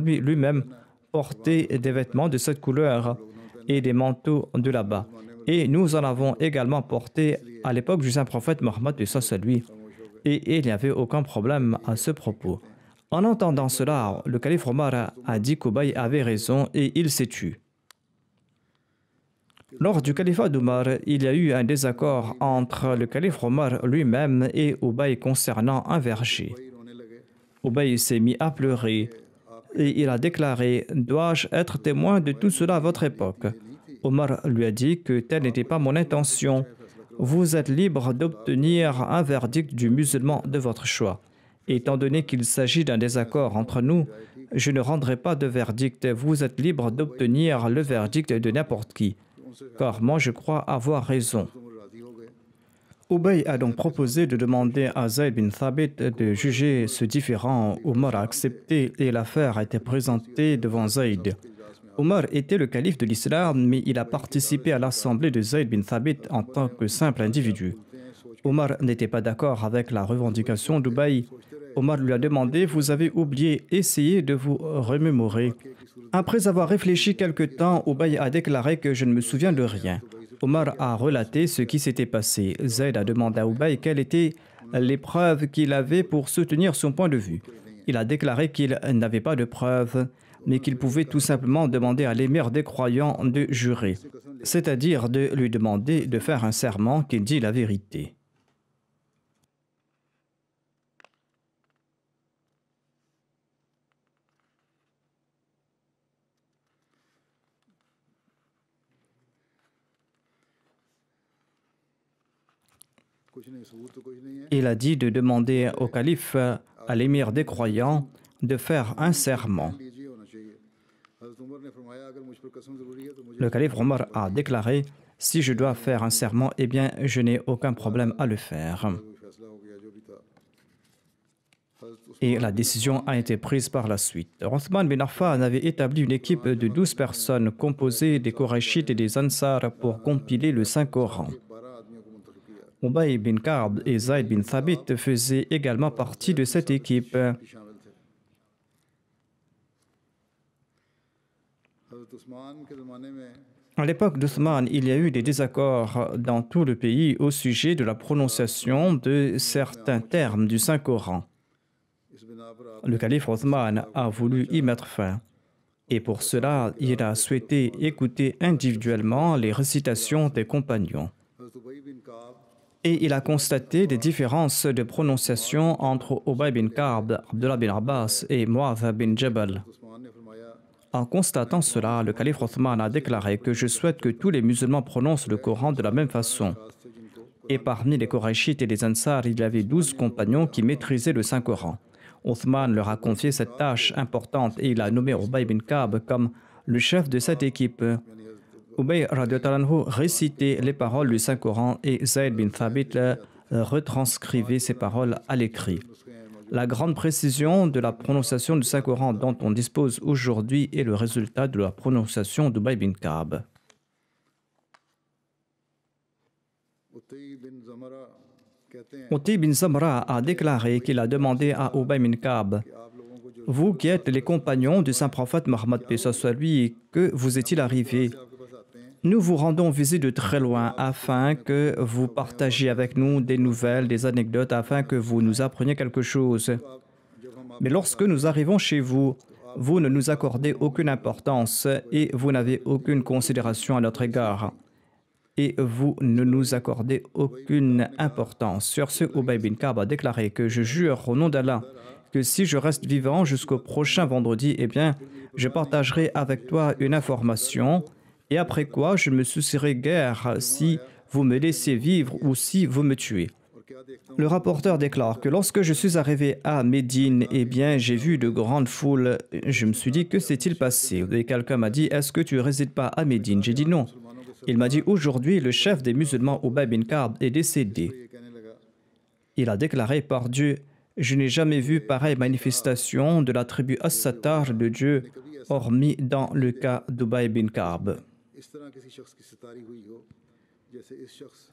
lui-même portait des vêtements de cette couleur et des manteaux de là-bas. Et nous en avons également porté à l'époque du Saint-Prophète Mohammed, de ça c'est Et il n'y avait aucun problème à ce propos. En entendant cela, le calife Omar a dit qu'Ubaï avait raison et il s'est tué. Lors du califat d'Omar, il y a eu un désaccord entre le calife Omar lui-même et Ubaï concernant un verger. Ubaï s'est mis à pleurer et il a déclaré Dois-je être témoin de tout cela à votre époque Omar lui a dit que telle n'était pas mon intention. Vous êtes libre d'obtenir un verdict du musulman de votre choix. Étant donné qu'il s'agit d'un désaccord entre nous, je ne rendrai pas de verdict. Vous êtes libre d'obtenir le verdict de n'importe qui, car moi je crois avoir raison. Obeï a donc proposé de demander à Zayd bin Thabit de juger ce différent. Omar a accepté et l'affaire a été présentée devant Zaïd. Omar était le calife de l'islam, mais il a participé à l'assemblée de Zayd bin Thabit en tant que simple individu. Omar n'était pas d'accord avec la revendication d'Ubaï. Omar lui a demandé Vous avez oublié, essayez de vous remémorer. Après avoir réfléchi quelque temps, Ubaï a déclaré que je ne me souviens de rien. Omar a relaté ce qui s'était passé. Zayd a demandé à quelles quelle était preuves qu'il avait pour soutenir son point de vue. Il a déclaré qu'il n'avait pas de preuves mais qu'il pouvait tout simplement demander à l'émir des croyants de jurer, c'est-à-dire de lui demander de faire un serment qui dit la vérité. Il a dit de demander au calife, à l'émir des croyants, de faire un serment. Le calife Omar a déclaré Si je dois faire un serment, eh bien, je n'ai aucun problème à le faire. Et la décision a été prise par la suite. Rothman bin Affan avait établi une équipe de 12 personnes composées des Korachites et des Ansar pour compiler le Saint-Coran. Ubay bin Karb et Zaid bin Thabit faisaient également partie de cette équipe. À l'époque d'Othman, il y a eu des désaccords dans tout le pays au sujet de la prononciation de certains termes du Saint-Coran. Le calife Othman a voulu y mettre fin. Et pour cela, il a souhaité écouter individuellement les récitations des compagnons. Et il a constaté des différences de prononciation entre Obay bin Ka'b, Abdullah bin Abbas et Mu'adh bin Jabal. En constatant cela, le calife Othman a déclaré que je souhaite que tous les musulmans prononcent le Coran de la même façon. Et parmi les Korachites et les Ansars, il y avait douze compagnons qui maîtrisaient le Saint-Coran. Othman leur a confié cette tâche importante et il a nommé Ubay bin Kab comme le chef de cette équipe. Ubay Radiotalanhu récitait les paroles du Saint-Coran et Zaid bin Thabit euh, retranscrivait ces paroles à l'écrit. La grande précision de la prononciation du Saint-Coran dont on dispose aujourd'hui est le résultat de la prononciation de bin Kab. Uti bin Zamra a déclaré qu'il a demandé à Ubay bin Kab Vous qui êtes les compagnons du Saint-Prophète Mohammed, que vous est-il arrivé nous vous rendons visite de très loin afin que vous partagiez avec nous des nouvelles, des anecdotes, afin que vous nous appreniez quelque chose. Mais lorsque nous arrivons chez vous, vous ne nous accordez aucune importance et vous n'avez aucune considération à notre égard. Et vous ne nous accordez aucune importance. Sur ce, Obay bin Kab a déclaré que je jure au nom d'Allah que si je reste vivant jusqu'au prochain vendredi, eh bien, je partagerai avec toi une information et après quoi je me soucierai guère si vous me laissez vivre ou si vous me tuez. Le rapporteur déclare que lorsque je suis arrivé à Médine, eh bien, j'ai vu de grandes foules. Je me suis dit, que s'est-il passé Et quelqu'un m'a dit, est-ce que tu ne résides pas à Médine J'ai dit non. Il m'a dit, aujourd'hui, le chef des musulmans, Ubay bin Ka'b, est décédé. Il a déclaré par Dieu, je n'ai jamais vu pareille manifestation de la tribu as de Dieu, hormis dans le cas d'Ubay bin Ka'b.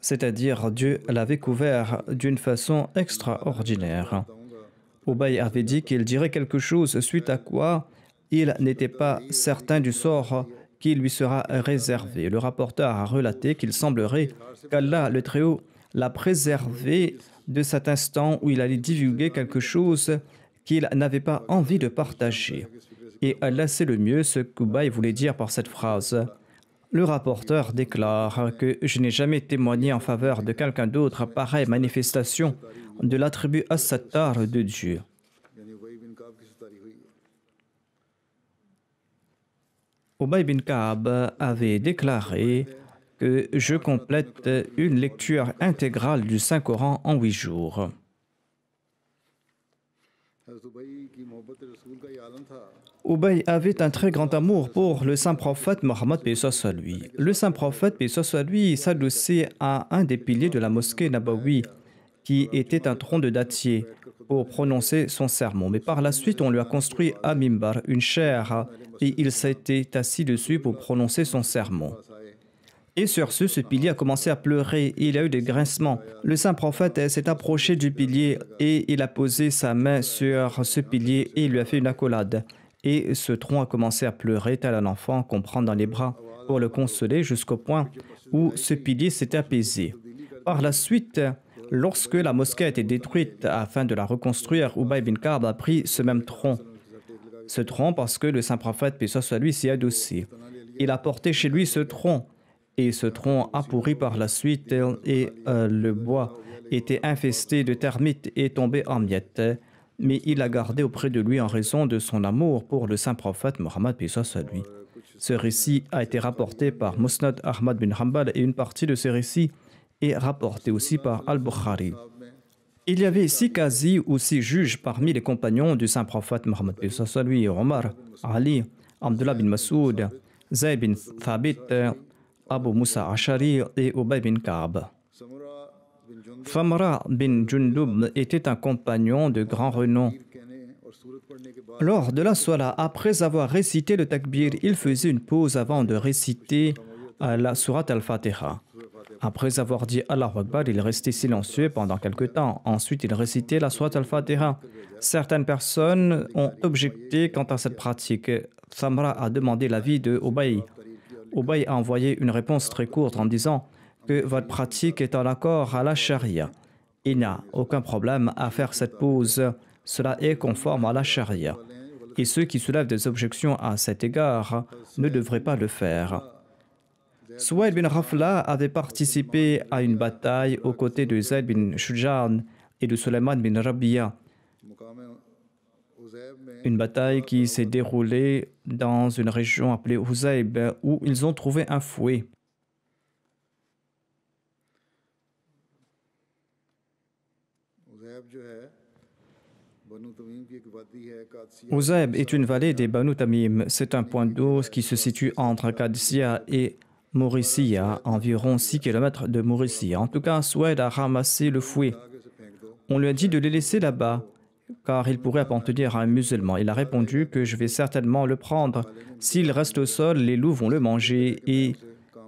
C'est-à-dire Dieu l'avait couvert d'une façon extraordinaire. O'Bay avait dit qu'il dirait quelque chose suite à quoi il n'était pas certain du sort qui lui sera réservé. Le rapporteur a relaté qu'il semblerait qu'Allah le Très-Haut l'a préservé de cet instant où il allait divulguer quelque chose qu'il n'avait pas envie de partager. Et Allah sait le mieux ce qu'Ubaï voulait dire par cette phrase. Le rapporteur déclare que je n'ai jamais témoigné en faveur de quelqu'un d'autre à pareille manifestation de l'attribut As-Sattar de Dieu. Ubay bin Kaab avait déclaré que je complète une lecture intégrale du Saint-Coran en huit jours. Ubay avait un très grand amour pour le saint prophète Mohammed soit lui. Le saint prophète soit lui s'adossait à un des piliers de la mosquée Nabawi, qui était un tronc de dattier, pour prononcer son sermon. Mais par la suite, on lui a construit à Mimbar une chaire et il s'était assis dessus pour prononcer son sermon. Et sur ce, ce pilier a commencé à pleurer et il a eu des grincements. Le saint prophète s'est approché du pilier et il a posé sa main sur ce pilier et il lui a fait une accolade et ce tronc a commencé à pleurer tel un enfant qu'on prend dans les bras pour le consoler jusqu'au point où ce pilier s'est apaisé. Par la suite, lorsque la mosquée a été détruite afin de la reconstruire, Ubay bin Ka'b a pris ce même tronc. Ce tronc parce que le saint prophète, paix soit lui, s'y adossé. Il a porté chez lui ce tronc et ce tronc a pourri par la suite et euh, le bois était infesté de termites et tombé en miettes mais il l'a gardé auprès de lui en raison de son amour pour le saint prophète Mohammed à lui. Ce récit a été rapporté par Musnad Ahmad bin Hanbal et une partie de ce récit est rapportée aussi par Al-Bukhari. Il y avait six quasi ou six juges parmi les compagnons du saint prophète Mohammed à lui, Omar, Ali, Abdullah bin Masoud, Zay bin Thabit, Abu Musa Ashari et Ubay bin Kaab. Famra bin Jundub était un compagnon de grand renom. Lors de la Salah, après avoir récité le takbir, il faisait une pause avant de réciter la Surat al-Fatiha. Après avoir dit Allahu Akbar, il restait silencieux pendant quelque temps. Ensuite, il récitait la Surat al-Fatiha. Certaines personnes ont objecté quant à cette pratique. Samra a demandé l'avis de Obaï Obaï a envoyé une réponse très courte en disant que votre pratique est en accord à la charia. Il n'y a aucun problème à faire cette pause. Cela est conforme à la charia. Et ceux qui soulèvent des objections à cet égard ne devraient pas le faire. Souaïd bin Rafla avait participé à une bataille aux côtés de Zayd bin Shujan et de Suleiman bin Rabia. Une bataille qui s'est déroulée dans une région appelée Huzaib, où ils ont trouvé un fouet. Ouzeb est une vallée des Banu Tamim. C'est un point d'eau qui se situe entre Qadsiya et Mauricia, environ 6 km de Mauricia. En tout cas, Soued a ramassé le fouet. On lui a dit de les laisser là-bas, car il pourrait appartenir à un musulman. Il a répondu que je vais certainement le prendre. S'il reste au sol, les loups vont le manger et,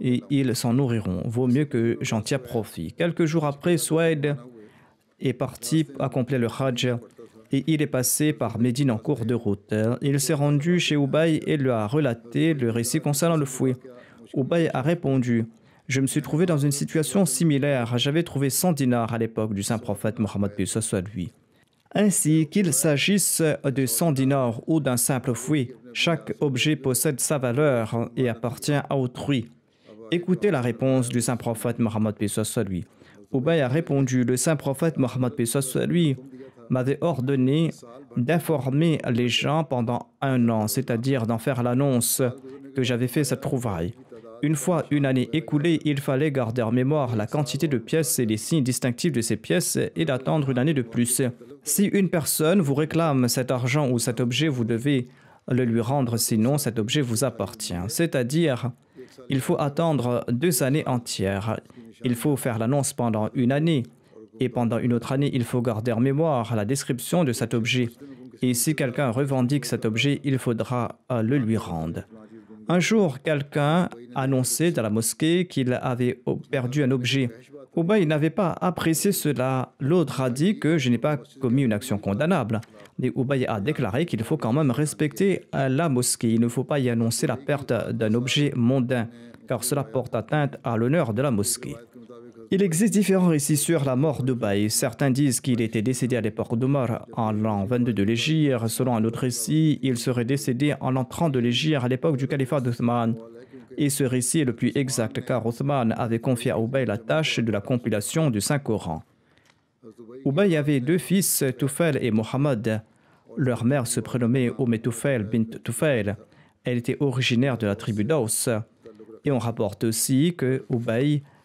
et ils s'en nourriront. Vaut mieux que j'en tire profit. Quelques jours après, Soued est parti accomplir le Hajj et il est passé par Médine en cours de route. Il s'est rendu chez Ubay et lui a relaté le récit concernant le fouet. Ubay a répondu Je me suis trouvé dans une situation similaire. J'avais trouvé 100 dinars à l'époque du saint prophète Mohammed soit lui. Ainsi qu'il s'agisse de 100 dinars ou d'un simple fouet, chaque objet possède sa valeur et appartient à autrui. Écoutez la réponse du saint prophète Mohammed lui. Oubay a répondu Le saint prophète Mohammed lui m'avait ordonné d'informer les gens pendant un an, c'est-à-dire d'en faire l'annonce que j'avais fait cette trouvaille. Une fois une année écoulée, il fallait garder en mémoire la quantité de pièces et les signes distinctifs de ces pièces et d'attendre une année de plus. Si une personne vous réclame cet argent ou cet objet, vous devez le lui rendre, sinon cet objet vous appartient. C'est-à-dire, il faut attendre deux années entières. Il faut faire l'annonce pendant une année et pendant une autre année, il faut garder en mémoire la description de cet objet. Et si quelqu'un revendique cet objet, il faudra euh, le lui rendre. Un jour, quelqu'un annonçait dans la mosquée qu'il avait perdu un objet. il n'avait pas apprécié cela. L'autre a dit que je n'ai pas commis une action condamnable. Mais Ubay a déclaré qu'il faut quand même respecter euh, la mosquée. Il ne faut pas y annoncer la perte d'un objet mondain, car cela porte atteinte à l'honneur de la mosquée. Il existe différents récits sur la mort d'Ubay. Certains disent qu'il était décédé à l'époque d'Omar en l'an 22 de l'Égypte. Selon un autre récit, il serait décédé en l'an 30 de l'Égypte à l'époque du califat d'Othman. Et ce récit est le plus exact car Othman avait confié à Ubay la tâche de la compilation du Saint-Coran. Ubay avait deux fils, Tufel et Mohammed. Leur mère se prénommait Oumé Tufel bint Tufel. Elle était originaire de la tribu d'Aus. Et on rapporte aussi que Ubay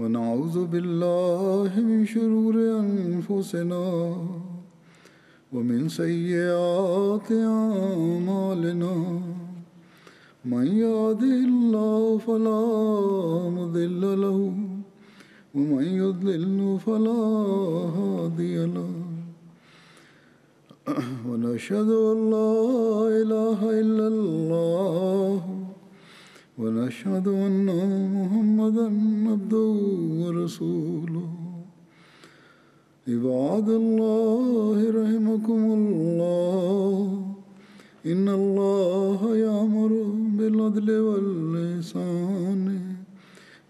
ونعوذ بالله من شرور أنفسنا ومن سيئات أعمالنا من يهده الله فلا مضل له ومن يضلل فلا هادي له ونشهد أن لا إله إلا الله ونشهد أن محمدا عبده ورسوله عباد الله رحمكم الله إن الله يأمر بالعدل واللسان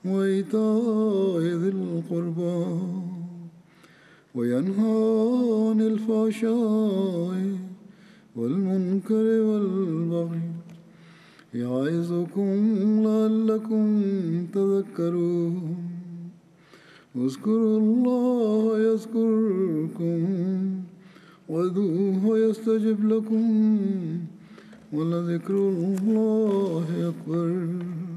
وإيتاء ذي القربى وينهى عن الفحشاء والمنكر والبغي يعظكم لعلكم تذكرون اذكروا الله يذكركم وادعوه يستجب لكم ولذكر الله أكبر